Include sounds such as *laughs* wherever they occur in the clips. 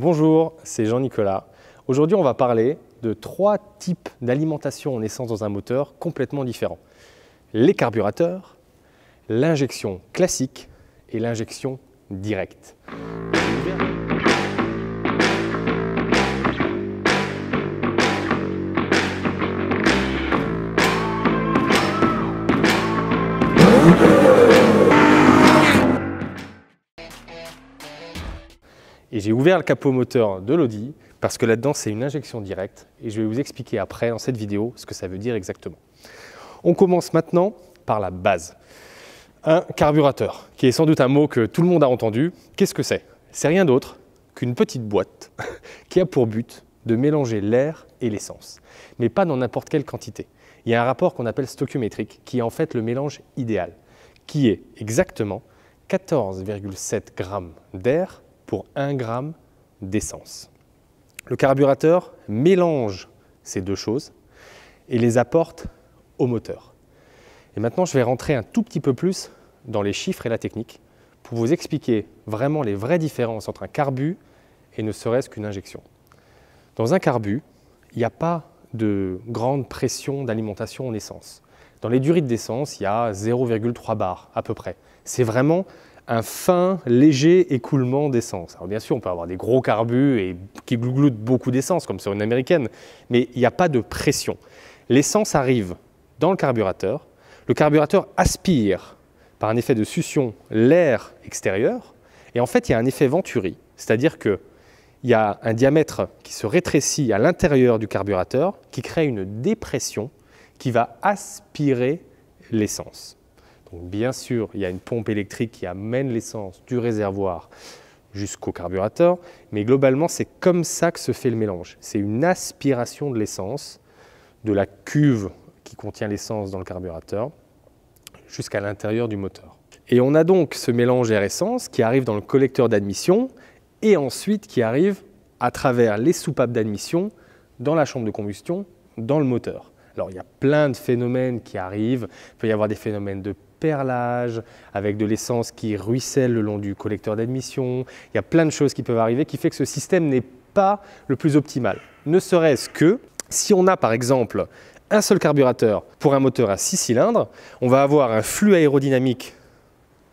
Bonjour, c'est Jean-Nicolas. Aujourd'hui, on va parler de trois types d'alimentation en essence dans un moteur complètement différents. Les carburateurs, l'injection classique et l'injection directe. Et j'ai ouvert le capot moteur de l'Audi parce que là-dedans, c'est une injection directe. Et je vais vous expliquer après, dans cette vidéo, ce que ça veut dire exactement. On commence maintenant par la base. Un carburateur, qui est sans doute un mot que tout le monde a entendu. Qu'est-ce que c'est C'est rien d'autre qu'une petite boîte *laughs* qui a pour but de mélanger l'air et l'essence, mais pas dans n'importe quelle quantité. Il y a un rapport qu'on appelle stoichiométrique, qui est en fait le mélange idéal, qui est exactement 14,7 g d'air pour 1 gramme d'essence. Le carburateur mélange ces deux choses et les apporte au moteur. Et maintenant, je vais rentrer un tout petit peu plus dans les chiffres et la technique pour vous expliquer vraiment les vraies différences entre un carbu et ne serait-ce qu'une injection. Dans un carbu, il n'y a pas de grande pression d'alimentation en essence. Dans les durites d'essence, il y a 0,3 bar à peu près. C'est vraiment un fin, léger écoulement d'essence. Alors bien sûr, on peut avoir des gros carbus qui glougloutent beaucoup d'essence, comme sur une américaine, mais il n'y a pas de pression. L'essence arrive dans le carburateur, le carburateur aspire par un effet de succion l'air extérieur, et en fait, il y a un effet venturi, c'est-à-dire que il y a un diamètre qui se rétrécit à l'intérieur du carburateur, qui crée une dépression qui va aspirer l'essence. Donc bien sûr, il y a une pompe électrique qui amène l'essence du réservoir jusqu'au carburateur, mais globalement, c'est comme ça que se fait le mélange. C'est une aspiration de l'essence, de la cuve qui contient l'essence dans le carburateur, jusqu'à l'intérieur du moteur. Et on a donc ce mélange air-essence qui arrive dans le collecteur d'admission et ensuite qui arrive à travers les soupapes d'admission dans la chambre de combustion, dans le moteur. Alors il y a plein de phénomènes qui arrivent, il peut y avoir des phénomènes de perlage, avec de l'essence qui ruisselle le long du collecteur d'admission. Il y a plein de choses qui peuvent arriver qui fait que ce système n'est pas le plus optimal. Ne serait-ce que si on a par exemple un seul carburateur pour un moteur à 6 cylindres, on va avoir un flux aérodynamique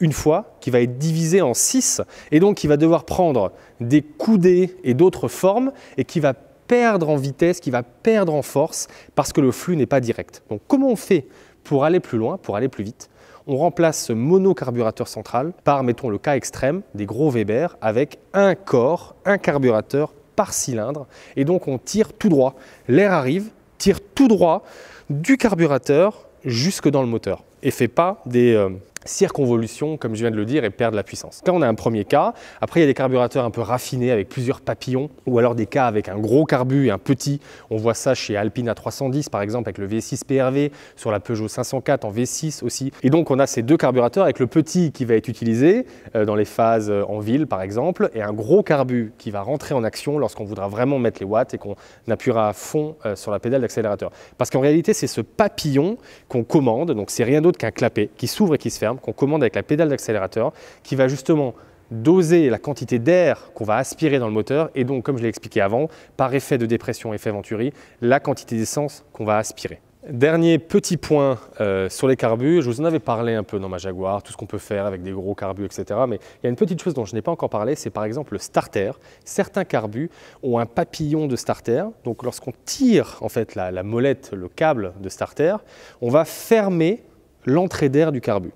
une fois qui va être divisé en 6 et donc qui va devoir prendre des coudées et d'autres formes et qui va perdre en vitesse, qui va perdre en force parce que le flux n'est pas direct. Donc comment on fait pour aller plus loin, pour aller plus vite on remplace ce monocarburateur central par, mettons le cas extrême, des gros Weber avec un corps, un carburateur par cylindre. Et donc on tire tout droit. L'air arrive, tire tout droit du carburateur jusque dans le moteur et fait pas des, euh, circonvolution, comme je viens de le dire, et perdre la puissance. Là, on a un premier cas. Après, il y a des carburateurs un peu raffinés avec plusieurs papillons, ou alors des cas avec un gros carbu et un petit. On voit ça chez Alpine A310, par exemple, avec le V6 PRV, sur la Peugeot 504 en V6 aussi. Et donc, on a ces deux carburateurs avec le petit qui va être utilisé euh, dans les phases euh, en ville, par exemple, et un gros carbu qui va rentrer en action lorsqu'on voudra vraiment mettre les watts et qu'on appuiera à fond euh, sur la pédale d'accélérateur. Parce qu'en réalité, c'est ce papillon qu'on commande, donc c'est rien d'autre qu'un clapet qui s'ouvre et qui se ferme qu'on commande avec la pédale d'accélérateur qui va justement doser la quantité d'air qu'on va aspirer dans le moteur et donc, comme je l'ai expliqué avant, par effet de dépression, effet Venturi, la quantité d'essence qu'on va aspirer. Dernier petit point euh, sur les carbus, je vous en avais parlé un peu dans ma Jaguar, tout ce qu'on peut faire avec des gros carbus, etc. Mais il y a une petite chose dont je n'ai pas encore parlé, c'est par exemple le starter. Certains carbus ont un papillon de starter, donc lorsqu'on tire en fait la, la, molette, le câble de starter, on va fermer l'entrée d'air du carbu.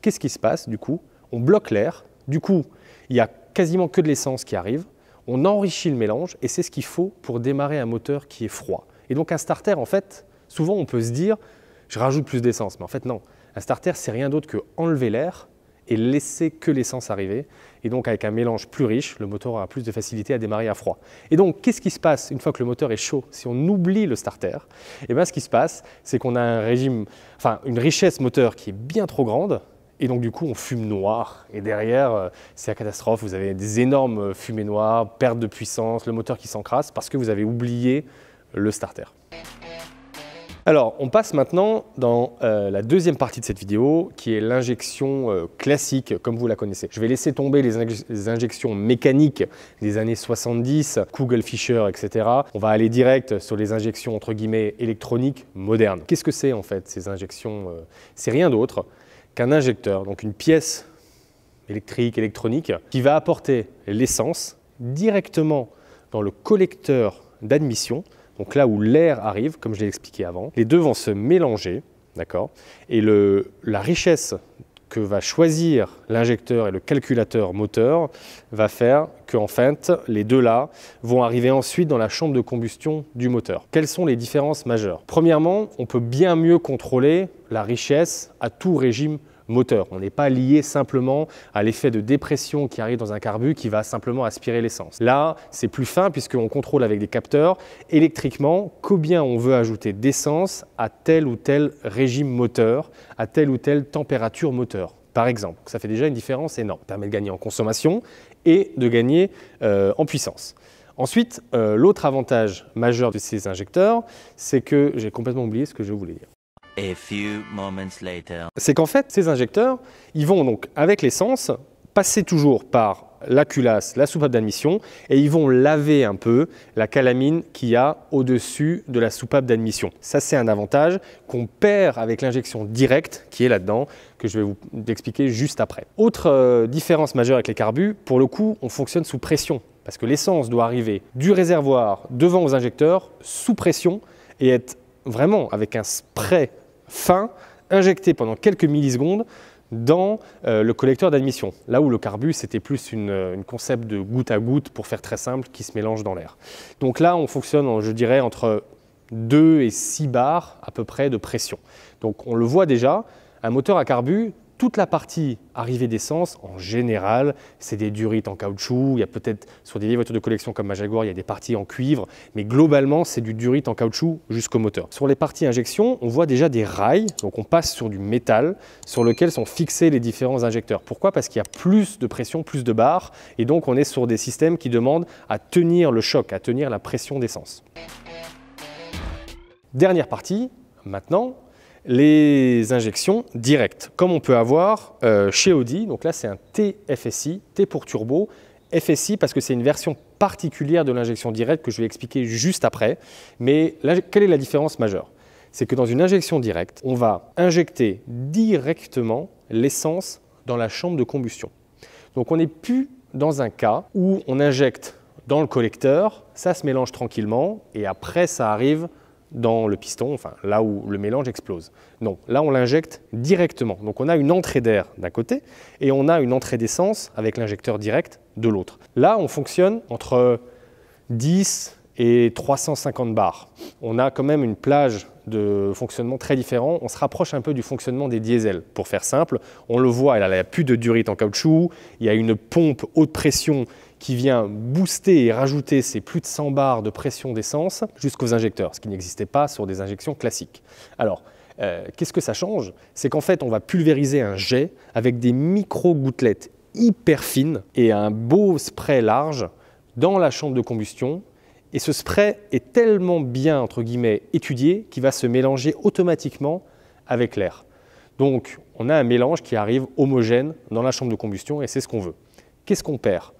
Qu'est-ce qui se passe du coup On bloque l'air, du coup, il n'y a quasiment que de l'essence qui arrive, on enrichit le mélange et c'est ce qu'il faut pour démarrer un moteur qui est froid. Et donc un starter, en fait, souvent on peut se dire, je rajoute plus d'essence, mais en fait non. Un starter, c'est rien d'autre que enlever l'air et laisser que l'essence arriver. Et donc avec un mélange plus riche, le moteur aura plus de facilité à démarrer à froid. Et donc qu'est-ce qui se passe une fois que le moteur est chaud Si on oublie le starter, et eh bien ce qui se passe, c'est qu'on a un régime, enfin une richesse moteur qui est bien trop grande et donc du coup, on fume noir. Et derrière, euh, c'est la catastrophe. Vous avez des énormes euh, fumées noires, perte de puissance, le moteur qui s'encrasse parce que vous avez oublié le starter. Alors, on passe maintenant dans euh, la deuxième partie de cette vidéo, qui est l'injection classique, comme vous la connaissez. Je vais laisser tomber les, injections mécaniques des années 70, Google Fisher, etc. On va aller direct sur les injections, entre guillemets, électroniques modernes. Qu'est-ce que c'est, en fait, ces injections C'est rien d'autre un injecteur, donc une pièce électrique, électronique, qui va apporter l'essence directement dans le collecteur d'admission, donc là où l'air arrive, comme je l'ai expliqué avant. Les deux vont se mélanger, d'accord Et le, la richesse que va choisir l'injecteur et le calculateur moteur va faire que en fait les deux là vont arriver ensuite dans la chambre de combustion du moteur. Quelles sont les différences majeures Premièrement, on peut bien mieux contrôler la richesse à tout régime moteur. On n'est pas lié simplement à l'effet de dépression qui arrive dans un carbu qui va simplement aspirer l'essence. Là, c'est plus fin puisqu'on contrôle avec des capteurs électriquement combien on veut ajouter d'essence à tel ou tel régime moteur, à telle ou telle température moteur par exemple. Ça fait déjà une différence énorme. Ça permet de gagner en consommation et de gagner euh, en puissance. Ensuite, euh, l'autre avantage majeur de ces injecteurs, c'est que j'ai complètement oublié ce que je voulais dire. C'est qu'en fait, ces injecteurs, ils vont donc avec l'essence passer toujours par la culasse, la soupape d'admission, et ils vont laver un peu la calamine qu'il y a au-dessus de la soupape d'admission. Ça, c'est un avantage qu'on perd avec l'injection directe qui est là-dedans, que je vais vous expliquer juste après. Autre euh, différence majeure avec les carbus, pour le coup, on fonctionne sous pression, parce que l'essence doit arriver du réservoir devant aux injecteurs, sous pression, et être vraiment avec un spray fin injecté pendant quelques millisecondes dans euh, le collecteur d'admission, là où le carbu c'était plus euh, une, concept de goutte à goutte pour faire très simple qui se mélange dans l'air. Donc là on fonctionne je dirais entre 2 et 6 bars à peu près de pression. Donc on le voit déjà, un moteur à carbu toute la partie arrivée d'essence, en général, c'est des durites en caoutchouc. Il y a peut-être sur des vieilles voitures de collection comme ma Jaguar, il y a des parties en cuivre, mais globalement, c'est du durite en caoutchouc jusqu'au moteur. Sur les parties injection, on voit déjà des rails, donc on passe sur du métal sur lequel sont fixés les différents injecteurs. Pourquoi Parce qu'il y a plus de pression, plus de barres, et donc on est sur des systèmes qui demandent à tenir le choc, à tenir la pression d'essence. Dernière partie, maintenant, les injections directes, comme on peut avoir euh, chez Audi. Donc là, c'est un TFSI, T pour turbo, FSI parce que c'est une version particulière de l'injection directe que je vais expliquer juste après. Mais quelle est la différence majeure C'est que dans une injection directe, on va injecter directement l'essence dans la chambre de combustion. Donc on n'est plus dans un cas où on injecte dans le collecteur, ça se mélange tranquillement et après ça arrive dans le piston, enfin là où le mélange explose. Non, là on l'injecte directement. Donc on a une entrée d'air d'un côté et on a une entrée d'essence avec l'injecteur direct de l'autre. Là on fonctionne entre 10 et 350 bars. On a quand même une plage de fonctionnement très différent. On se rapproche un peu du fonctionnement des diesels. Pour faire simple, on le voit, il n'y a plus de durite en caoutchouc, il y a une pompe haute pression qui vient booster et rajouter ces plus de 100 bars de pression d'essence jusqu'aux injecteurs, ce qui n'existait pas sur des injections classiques. Alors, euh, qu'est-ce que ça change C'est qu'en fait, on va pulvériser un jet avec des micro-gouttelettes hyper fines et un beau spray large dans la chambre de combustion. Et ce spray est tellement bien, entre guillemets, étudié qu'il va se mélanger automatiquement avec l'air. Donc, on a un mélange qui arrive homogène dans la chambre de combustion et c'est ce qu'on veut. Qu'est-ce qu'on perd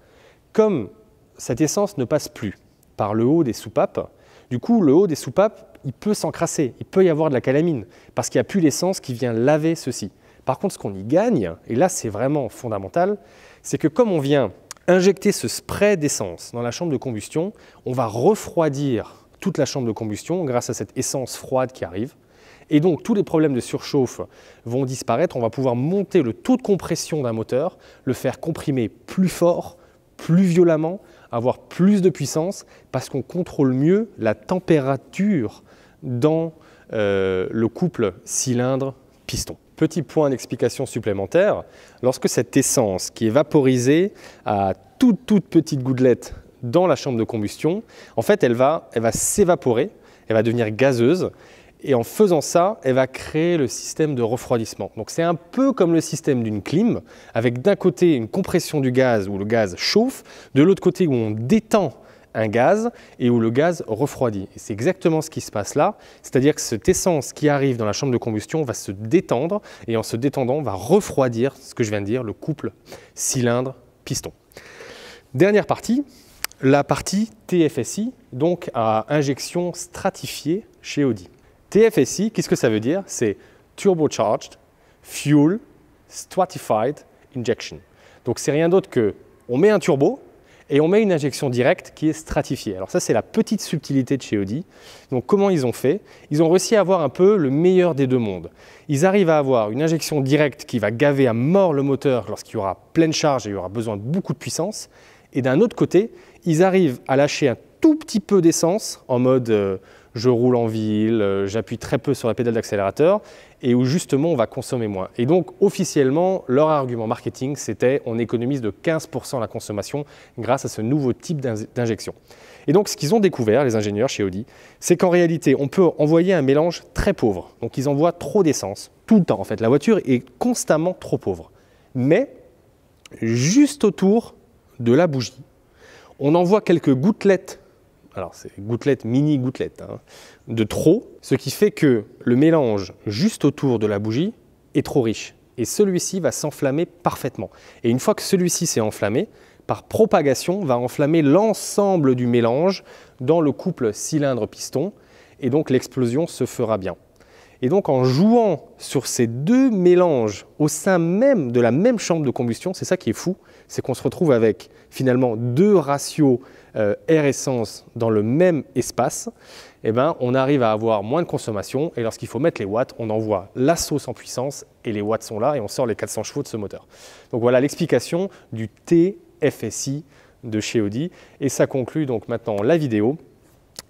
comme cette essence ne passe plus par le haut des soupapes, du coup, le haut des soupapes, il peut s'encrasser, il peut y avoir de la calamine, parce qu'il n'y a plus l'essence qui vient laver ceci. Par contre, ce qu'on y gagne, et là c'est vraiment fondamental, c'est que comme on vient injecter ce spray d'essence dans la chambre de combustion, on va refroidir toute la chambre de combustion grâce à cette essence froide qui arrive. Et donc tous les problèmes de surchauffe vont disparaître, on va pouvoir monter le taux de compression d'un moteur, le faire comprimer plus fort plus violemment, avoir plus de puissance, parce qu'on contrôle mieux la température dans euh, le couple cylindre-piston. Petit point d'explication supplémentaire, lorsque cette essence qui est vaporisée à toute toute petite gouttelette dans la chambre de combustion, en fait elle elle va s'évaporer, elle va devenir gazeuse et en faisant ça, elle va créer le système de refroidissement. Donc c'est un peu comme le système d'une clim, avec d'un côté une compression du gaz où le gaz chauffe, de l'autre côté où on détend un gaz et où le gaz refroidit. Et c'est exactement ce qui se passe là, c'est-à-dire que cette essence qui arrive dans la chambre de combustion va se détendre et en se détendant va refroidir, ce que je viens de dire, le couple cylindre-piston. Dernière partie, la partie TFSI, donc à injection stratifiée chez Audi. TFSI, qu'est-ce que ça veut dire C'est Turbocharged Fuel Stratified Injection. Donc c'est rien d'autre que on met un turbo et on met une injection directe qui est stratifiée. Alors ça c'est la petite subtilité de chez Audi. Donc comment ils ont fait Ils ont réussi à avoir un peu le meilleur des deux mondes. Ils arrivent à avoir une injection directe qui va gaver à mort le moteur lorsqu'il y aura pleine charge et il y aura besoin de beaucoup de puissance. Et d'un autre côté, ils arrivent à lâcher un tout petit peu d'essence en mode euh, je roule en ville, euh, j'appuie très peu sur la pédale d'accélérateur et où justement on va consommer moins. Et donc officiellement, leur argument marketing, c'était on économise de 15% la consommation grâce à ce nouveau type d'injection. Et donc ce qu'ils ont découvert, les ingénieurs chez Audi, c'est qu'en réalité, on peut envoyer un mélange très pauvre. Donc ils envoient trop d'essence, tout le temps en fait. La voiture est constamment trop pauvre. Mais juste autour de la bougie, on envoie quelques gouttelettes alors c'est gouttelette, mini gouttelette, hein. de trop, ce qui fait que le mélange juste autour de la bougie est trop riche. Et celui-ci va s'enflammer parfaitement. Et une fois que celui-ci s'est enflammé, par propagation, va enflammer l'ensemble du mélange dans le couple cylindre-piston, et donc l'explosion se fera bien. Et donc en jouant sur ces deux mélanges au sein même de la même chambre de combustion, c'est ça qui est fou, c'est qu'on se retrouve avec finalement deux ratios euh, air essence dans le même espace, eh ben, on arrive à avoir moins de consommation et lorsqu'il faut mettre les watts, on envoie la sauce en puissance et les watts sont là et on sort les 400 chevaux de ce moteur. Donc voilà l'explication du TFSI de chez Audi et ça conclut donc maintenant la vidéo.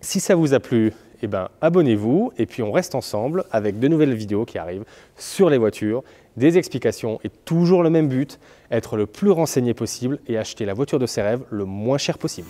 Si ça vous a plu, eh ben, abonnez-vous et puis on reste ensemble avec de nouvelles vidéos qui arrivent sur les voitures, des explications et toujours le même but, être le plus renseigné possible et acheter la voiture de ses rêves le moins cher possible.